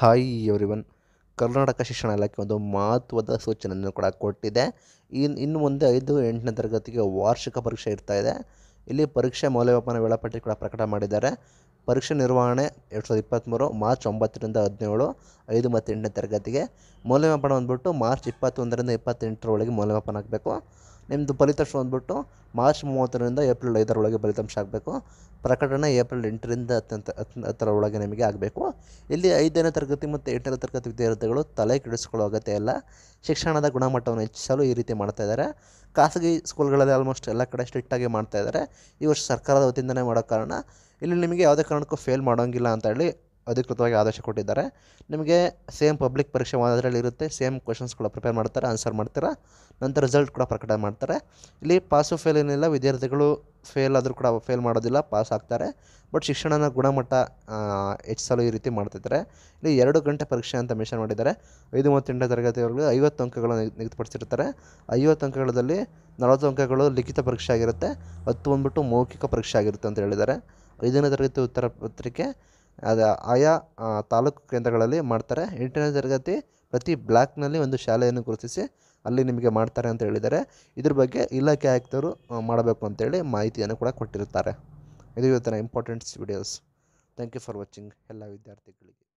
hi everyone Karnataka ಶಿಕ್ಷಣ ಇಲಾಖೆ ಒಂದು ಮಹತ್ವದ ಸೂಚನೆಯನ್ನು ಕೂಡ ಕೊಟ್ಟಿದೆ ಇನ್ನು ಇನ್ನು ಮುಂದೆ ಐದು ಎಂಟನೇ ತರಗತಿಗೆ ವಾರ್ಷಿಕ ಪರೀಕ್ಷೆ ಇರ್ತಾ ಇದೆ ಇಲ್ಲಿ ಪರೀಕ್ಷೆ ಮೌಲ್ಯಮಾಪನ ವೇಳಾಪಟ್ಟಿ ಕೂಡ ಪ್ರಕಟ ಮಾಡಿದ್ದಾರೆ ಪರೀಕ್ಷೆ ನಿರ್ವಹಣೆ ಎರಡು ಸಾವಿರದ ಇಪ್ಪತ್ತ್ಮೂರು ಮಾರ್ಚ್ ಒಂಬತ್ತರಿಂದ ಹದಿನೇಳು ಐದು ಮತ್ತು ಎಂಟನೇ ತರಗತಿಗೆ ಮೌಲ್ಯಮಾಪನ ಬಂದ್ಬಿಟ್ಟು ಮಾರ್ಚ್ ಇಪ್ಪತ್ತೊಂದರಿಂದ ಇಪ್ಪತ್ತೆಂಟರೊಳಗೆ ಮೌಲ್ಯಮಾಪನ ಆಗಬೇಕು ನಿಮ್ಮದು ಫಲಿತಾಂಶ ಬಂದ್ಬಿಟ್ಟು ಮಾರ್ಚ್ ಮೂವತ್ತರಿಂದ ಏಪ್ರಿಲ್ ಐದರೊಳಗೆ ಫಲಿತಾಂಶ ಆಗಬೇಕು ಪ್ರಕಟಣೆ ಏಪ್ರಿಲ್ ಎಂಟರಿಂದ ಅತ್ಯಂತ ಹತ್ತರ ಒಳಗೆ ನಿಮಗೆ ಆಗಬೇಕು ಇಲ್ಲಿ ಐದನೇ ತರಗತಿ ಮತ್ತು ಎಂಟನೇ ತರಗತಿ ವಿದ್ಯಾರ್ಥಿಗಳು ತಲೆ ಕೆಡಿಸ್ಕೊಳ್ಳೋ ಅಗತ್ಯ ಇಲ್ಲ ಶಿಕ್ಷಣದ ಗುಣಮಟ್ಟವನ್ನು ಹೆಚ್ಚಿಸಲು ಈ ರೀತಿ ಮಾಡ್ತಾ ಇದ್ದಾರೆ ಖಾಸಗಿ ಸ್ಕೂಲ್ಗಳಲ್ಲಿ ಆಲ್ಮೋಸ್ಟ್ ಎಲ್ಲ ಕಡೆ ಸ್ಟ್ರಿಕ್ಟಾಗಿ ಮಾಡ್ತಾ ಇದ್ದಾರೆ ಈ ವರ್ಷ ಸರ್ಕಾರದ ವತಿಯಿಂದನೇ ಮಾಡೋ ಕಾರಣ ಇಲ್ಲಿ ನಿಮಗೆ ಯಾವುದೇ ಕಾರಣಕ್ಕೂ ಫೇಲ್ ಮಾಡೋಂಗಿಲ್ಲ ಅಂತ ಹೇಳಿ ಅಧಿಕೃತವಾಗಿ ಆದೇಶ ಕೊಟ್ಟಿದ್ದಾರೆ ನಿಮಗೆ ಸೇಮ್ ಪಬ್ಲಿಕ್ ಪರೀಕ್ಷೆ ಅದರಲ್ಲಿ ಇರುತ್ತೆ ಸೇಮ್ ಕೂಡ ಪ್ರಿಪೇರ್ ಮಾಡ್ತಾರೆ ಆನ್ಸರ್ ಮಾಡ್ತಾರೆ ನಂತರ ರಿಸಲ್ಟ್ ಕೂಡ ಪ್ರಕಟ ಮಾಡ್ತಾರೆ ಇಲ್ಲಿ ಪಾಸು ಫೇಲ್ ಏನಿಲ್ಲ ವಿದ್ಯಾರ್ಥಿಗಳು ಫೇಲ್ ಆದರೂ ಕೂಡ ಫೇಲ್ ಮಾಡೋದಿಲ್ಲ ಪಾಸ್ ಆಗ್ತಾರೆ ಬಟ್ ಶಿಕ್ಷಣನ ಗುಣಮಟ್ಟ ಹೆಚ್ಚಿಸಲು ಈ ರೀತಿ ಮಾಡ್ತಿದ್ದಾರೆ ಇಲ್ಲಿ ಎರಡು ಗಂಟೆ ಪರೀಕ್ಷೆ ಅಂತ ಮೆನ್ಷನ್ ಮಾಡಿದ್ದಾರೆ ಐದು ಮೂವತ್ತೆಂಟನೇ ತರಗತಿವರೆಗೂ ಐವತ್ತು ಅಂಕಗಳನ್ನು ನಿಗದಿಪಡಿಸಿರ್ತಾರೆ ಐವತ್ತು ಅಂಕಗಳಲ್ಲಿ ನಲವತ್ತು ಅಂಕಗಳು ಲಿಖಿತ ಪರೀಕ್ಷೆ ಆಗಿರುತ್ತೆ ಹತ್ತು ಬಂದ್ಬಿಟ್ಟು ಮೌಖಿಕ ಪರೀಕ್ಷೆ ಆಗಿರುತ್ತೆ ಅಂತ ಹೇಳಿದ್ದಾರೆ ಐದನೇ ತರಗತಿ ಉತ್ತರ ಪತ್ರಿಕೆ ಅದು ಆಯಾ ತಾಲೂಕು ಕೇಂದ್ರಗಳಲ್ಲಿ ಮಾಡ್ತಾರೆ ಎಂಟನೇ ತರಗತಿ ಪ್ರತಿ ಬ್ಲಾಕ್ನಲ್ಲಿ ಒಂದು ಶಾಲೆಯನ್ನು ಗುರುತಿಸಿ ಅಲ್ಲಿ ನಿಮಗೆ ಮಾಡ್ತಾರೆ ಅಂತ ಹೇಳಿದ್ದಾರೆ ಇದ್ರ ಬಗ್ಗೆ ಇಲಾಖೆ ಆಯುಕ್ತರು ಮಾಡಬೇಕು ಅಂತೇಳಿ ಮಾಹಿತಿಯನ್ನು ಕೂಡ ಕೊಟ್ಟಿರ್ತಾರೆ ಇದು ಇವತ್ತಿನ importants videos thank you for watching ಎಲ್ಲ ವಿದ್ಯಾರ್ಥಿಗಳಿಗೆ